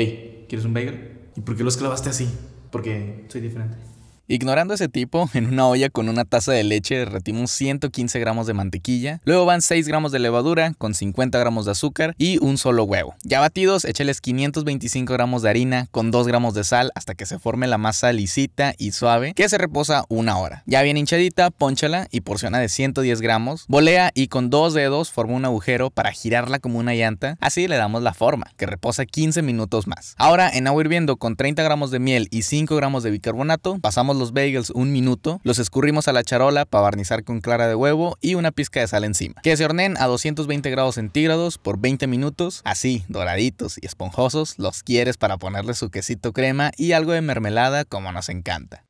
hey, ¿quieres un bagel? ¿Y por qué los clavaste así? Porque soy diferente. Ignorando ese tipo, en una olla con una taza de leche derretimos 115 gramos de mantequilla, luego van 6 gramos de levadura con 50 gramos de azúcar y un solo huevo. Ya batidos, échales 525 gramos de harina con 2 gramos de sal hasta que se forme la masa lisita y suave que se reposa una hora. Ya bien hinchadita, ponchala y porciona de 110 gramos, volea y con dos dedos forma un agujero para girarla como una llanta, así le damos la forma, que reposa 15 minutos más. Ahora en agua hirviendo con 30 gramos de miel y 5 gramos de bicarbonato, pasamos los bagels un minuto, los escurrimos a la charola para barnizar con clara de huevo y una pizca de sal encima. Que se horneen a 220 grados centígrados por 20 minutos, así, doraditos y esponjosos, los quieres para ponerle su quesito crema y algo de mermelada como nos encanta.